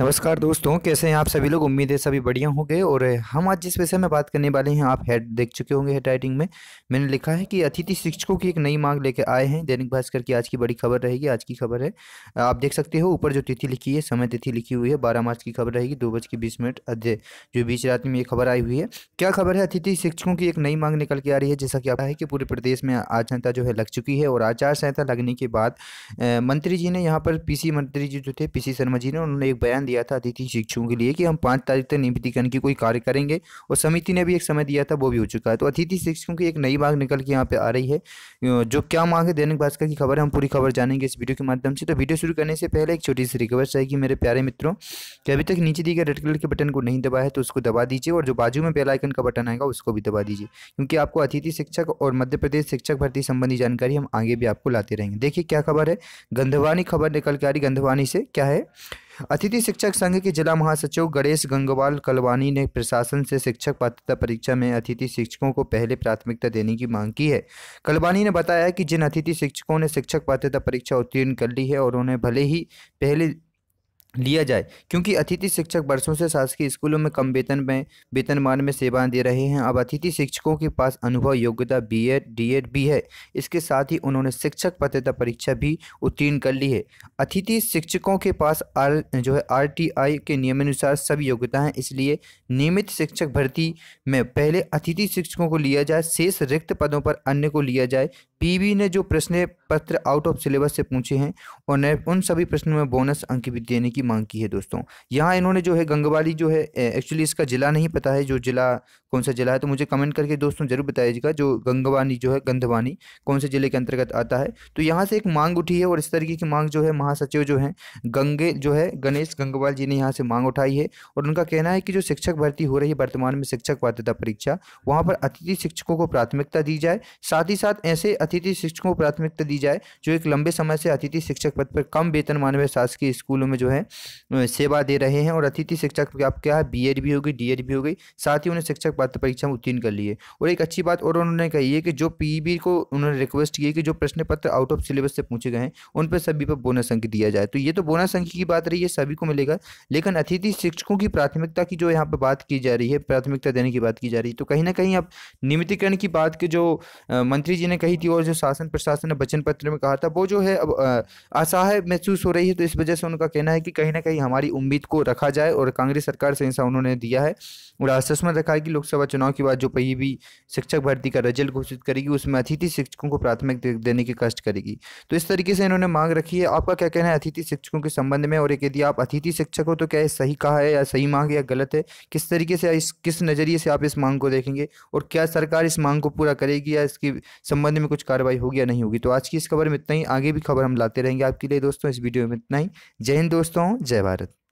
नमस्कार दोस्तों कैसे हैं आप सभी लोग उम्मीद है सभी बढ़िया होंगे और हम आज जिस विषय में बात करने वाले हैं आप हेड देख चुके होंगे हेड राइटिंग में मैंने लिखा है कि अतिथि शिक्षकों की एक नई मांग लेकर आए हैं दैनिक भास्कर की आज की बड़ी खबर रहेगी आज की खबर है आप देख सकते हो ऊपर जो तिथि लिखी है समय तिथि लिखी हुई है बारह मार्च की खबर रहेगी दो बज के बीस मिनट अध्यय जो बीच रात में ये खबर आई हुई है क्या खबर है अतिथि शिक्षकों की एक नई मांग निकल के आ रही है जैसा कि आता है कि पूरे प्रदेश में आचारसंहिता जो है लग चुकी है और आचार संहिता लगने के बाद मंत्री जी ने यहाँ पर पीसी मंत्री जी जो थे पीसी शर्मा जी ने उन्होंने एक बयान दिया था अतिथि शिक्षकों के लिए कि हम पाँच तारीख तक नियमितीकरण की कोई कार्य करेंगे और समिति ने भी एक समय दिया था वो भी हो चुका है तो अतिथि शिक्षकों की एक नई मांग निकल के यहाँ पे आ रही है जो क्या मांग है दैनिक भास्कर की खबर है हम पूरी खबर जानेंगे इस वीडियो के माध्यम से तो वीडियो शुरू करने से पहले एक छोटी सी रिक्वेस्ट है कि मेरे प्यारे मित्रों कि अभी तक नीचे दी गए रेड कलर के बटन को नहीं दबा है तो उसको दबा दीजिए और जो बाजू में बेलाइकन का बटन आएगा उसको भी दबा दीजिए क्योंकि आपको अतिथि शिक्षक और मध्य प्रदेश शिक्षक भर्ती संबंधी जानकारी हम आगे भी आपको लाते रहेंगे देखिए क्या खबर है गंधवानी खबर निकल के आ रही गंधवानी से क्या है अतिथि शिक्षक संघ के जिला महासचिव गणेश गंगवाल कलवानी ने प्रशासन से शिक्षक पात्रता परीक्षा में अतिथि शिक्षकों को पहले प्राथमिकता देने की मांग की है कलवानी ने बताया कि जिन अतिथि शिक्षकों ने शिक्षक पात्रता परीक्षा उत्तीर्ण कर ली है और उन्हें भले ही पहले लिया जाए क्योंकि अतिथि शिक्षक वर्षों से शासकीय स्कूलों में कम वेतन में वेतनमान में सेवाएं दे रहे हैं अब अतिथि शिक्षकों के पास अनुभव योग्यता बीएड डीएड भी है इसके साथ ही उन्होंने शिक्षक पात्रता परीक्षा भी उत्तीर्ण कर ली है अतिथि शिक्षकों के पास आर जो है आर के नियमानुसार सभी योग्यता हैं इसलिए नियमित शिक्षक भर्ती में पहले अतिथि शिक्षकों को लिया जाए शेष रिक्त पदों पर अन्य को लिया जाए पीबी ने जो प्रश्न पत्र आउट ऑफ सिलेबस से पूछे हैं उन्हें उन सभी प्रश्नों में बोनस अंक भी देने की मांग की है दोस्तों यहाँ इन्होंने जो है गंगवाली जो है एक्चुअली इसका ज़िला नहीं पता है जो ज़िला कौन सा ज़िला है तो मुझे कमेंट करके दोस्तों ज़रूर बताइएगा जो गंगवानी जो है गंधवानी कौन से ज़िले के अंतर्गत आता है तो यहाँ से एक मांग उठी है और इस तरीके की मांग जो है महासचिव जो है गंगे जो है गणेश गंगवाल जी ने यहाँ से मांग उठाई है और उनका कहना है कि जो शिक्षक भर्ती हो रही है वर्तमान में शिक्षक पात्रता परीक्षा वहाँ पर अतिथि शिक्षकों को प्राथमिकता दी जाए साथ ही साथ ऐसे अतिथि शिक्षकों को प्राथमिकता दी जाए जो एक लंबे समय से अतिथि शिक्षक पद पर कम वेतन मानवीय शासकीय स्कूलों में जो है सेवा दे रहे हैं और अतिथि शिक्षक आप क्या है बी भी हो गई डी भी हो गई साथ ही उन्हें शिक्षक पात्र परीक्षा में उत्तीर्ण कर लिए और एक अच्छी बात और उन्होंने कही है कि जो पी को उन्होंने रिक्वेस्ट की कि जो प्रश्न पत्र आउट ऑफ सिलेबस से पूछे गए हैं उन पर सभी पर बोनस अंक दिया जाए तो ये तो बोनस अंक की बात रही है सभी को मिलेगा लेकिन अतिथि शिक्षकों की प्राथमिकता की जो यहाँ पर बात की जा रही है प्राथमिकता देने की बात की जा रही है तो कहीं ना कहीं अब नियमितीकरण की बात के जो मंत्री जी ने कही थी और जो शासन प्रशासन ने वचन पत्र में कहा था वो जो है अब असहाय महसूस हो रही है तो इस वजह से उनका कहना है कि कहीं ना कहीं हमारी उम्मीद को रखा जाए और कांग्रेस सरकार से ऐसा उन्होंने दिया है और आश्वासन रखा है कि लोकसभा चुनाव के बाद जो पही भी शिक्षक भर्ती का रिजल्ट घोषित करेगी उसमें अतिथि शिक्षकों को प्राथमिक देने की कष्ट करेगी तो इस तरीके से इन्होंने मांग रखी है आपका क्या कहना है अतिथि शिक्षकों के संबंध में और एक यदि आप अतिथि शिक्षक हो तो क्या सही कहा है या सही मांग या गलत है किस तरीके से इस किस नज़रिए से आप इस मांग को देखेंगे और क्या सरकार इस मांग को पूरा करेगी या इसके संबंध में कुछ कार्रवाई होगी या नहीं होगी तो आज की इस खबर में इतना ही आगे भी खबर हम लाते रहेंगे आपके लिए दोस्तों इस वीडियो में इतना ही जय हिंद दोस्तों जय भारत